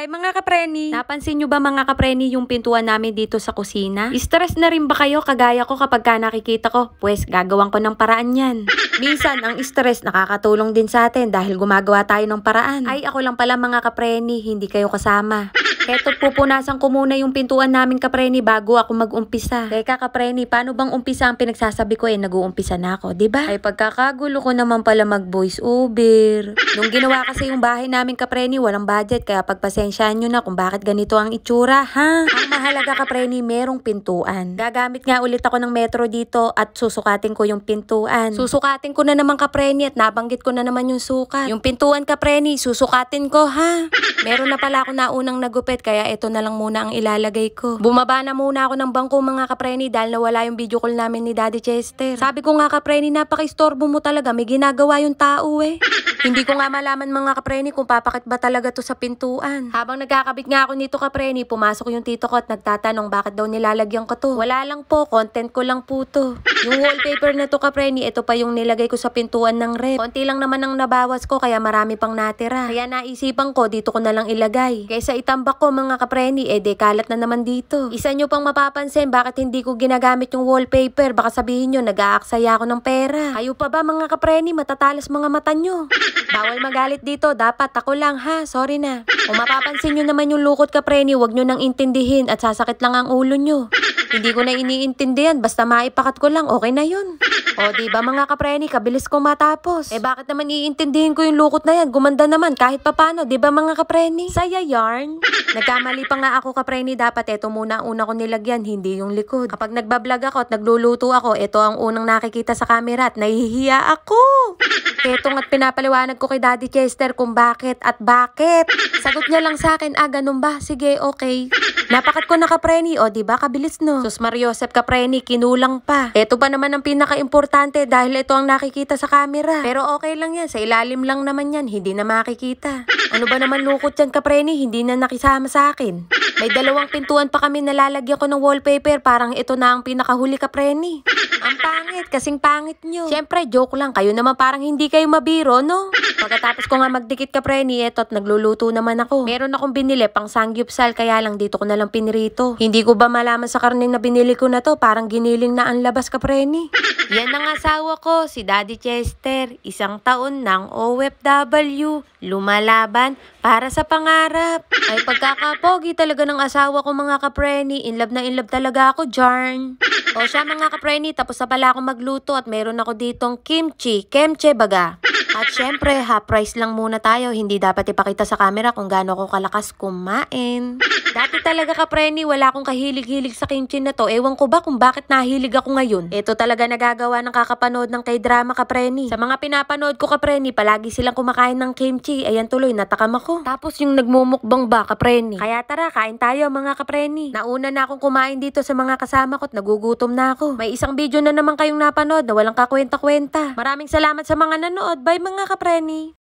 Hi mga kapreni! Napansin nyo ba mga kapreni yung pintuan namin dito sa kusina? Stress na rin ba kayo kagaya ko kapag ka nakikita ko? Pwes gagawan ko ng paraan yan. Minsan ang stress nakakatulong din sa atin dahil gumagawa tayo ng paraan. Ay ako lang pala mga kapreni, hindi kayo kasama. Eto, pupunasan ko muna yung pintuan namin, kapreni, bago ako mag-umpisa. Teka, kapreni, paano bang umpisa ang pinagsasabi ko eh, nag-uumpisa na ako, di ba? Diba? Ay, pagkakagulo ko naman pala mag-voice over. Nung ginawa kasi yung bahay namin, kapreni, walang budget, kaya pagpasensyaan nyo na kung bakit ganito ang itsura, ha? Ang mahalaga, kapreni, merong pintuan. Gagamit nga ulit ako ng metro dito at susukatin ko yung pintuan. Susukatin ko na naman, kapreni, at nabanggit ko na naman yung sukat. Yung pintuan, kapreni, susukatin ko, ha? Meron na pala ako naunang nagupit ulit kaya ito na lang muna ang ilalagay ko. Bumaba na muna ako ng bangko mga kapreni dahil nawala yung video call namin ni Daddy Chester. Sabi ko nga kapreni napaka-istorbo mo talaga. May ginagawa yung tao eh. Hindi ko nga malaman mga kapreni kung papakit ba talaga to sa pintuan. Habang nagkakabit nga ako nito kapreni, pumasok yung tito ko at nagtatanong bakit daw nilalagyan ko to. Wala lang po, content ko lang po to. Yung wallpaper na to kapreni, ito pa yung nilagay ko sa pintuan ng rep. Konti lang naman ang nabawas ko kaya marami pang natira. Kaya naisipan ko, dito ko na lang ilagay. Kaysa itambak Nako mga kapreni, eh dekalat na naman dito. Isa nyo pang mapapansin bakit hindi ko ginagamit yung wallpaper. Baka sabihin nyo, nag-aaksaya ako ng pera. Kayo pa ba mga kapreni, matatalas mga mata nyo? Bawal magalit dito, dapat ako lang ha, sorry na. Kung mapapansin nyo naman yung lukot ka, preni, huwag nyo nang intindihin at sasakit lang ang ulo nyo. Hindi ko na iniintindihan, basta maipakat ko lang, okay na yun. O, di ba mga kapreni, kabilis ko matapos. Eh, bakit naman iintindihin ko yung lukot na yan? Gumanda naman kahit papano, di ba mga kapreni? Saya yarn. Nagkamali pa nga ako kapreni, dapat eto muna ang una ko nilagyan, hindi yung likod. Kapag nagbablog ako at nagluluto ako, eto ang unang nakikita sa camera at nahihiya ako. Eto at pinapaliwanag ko kay Daddy Chester kung bakit at bakit. Sagot Sagot niya lang sa akin, ah, ganun ba? Sige, okay. Napakat ko na kapreni, o ba? Kabilis no. Sus Mariosep kapreni, kinulang pa. Ito pa naman ang pinaka-importante dahil ito ang nakikita sa camera. Pero okay lang yan, sa ilalim lang naman yan, hindi na makikita. Ano ba naman lukot yan kapreni, hindi na nakisama sa akin. May dalawang pintuan pa kami nalalagyan ko ng wallpaper. Parang ito na ang pinakahuli ka, Ang pangit, kasing pangit nyo. Siyempre, joke lang. Kayo naman parang hindi kayo mabiro, no? Pagkatapos ko nga magdikit ka, Preni, eto at nagluluto naman ako. Meron akong binili pang sangyupsal, kaya lang dito ko na walang pinirito. Hindi ko ba malaman sa karne na binili ko na to? Parang giniling na ang labas ka, Preni. Yan ang asawa ko, si Daddy Chester. Isang taon ng OFW. Lumalaban para sa pangarap. Ay pagkakapogi talaga ng asawa ko mga kapreni. In love na in love talaga ako, Jarn. O siya mga kapreni, tapos na pala ako magluto at meron ako ditong kimchi, kemche baga. At syempre, half price lang muna tayo. Hindi dapat ipakita sa camera kung gaano ko kalakas kumain. Dati talaga ka, Preni, wala akong kahilig-hilig sa kimchi na to. Ewan ko ba kung bakit nahilig ako ngayon? Ito talaga nagagawa ng kakapanood ng k-drama ka, Preni. Sa mga pinapanood ko ka, Preni, palagi silang kumakain ng kimchi. Ayan tuloy, natakam ako. Tapos yung nagmumukbang ba, ka, Preni? Kaya tara, kain tayo, mga ka, Preni. Nauna na akong kumain dito sa mga kasama ko at nagugutom na ako. May isang video na naman kayong napanood na walang kakwenta-kwenta. Maraming salamat sa mga nanood. Bye, mengangkat Reni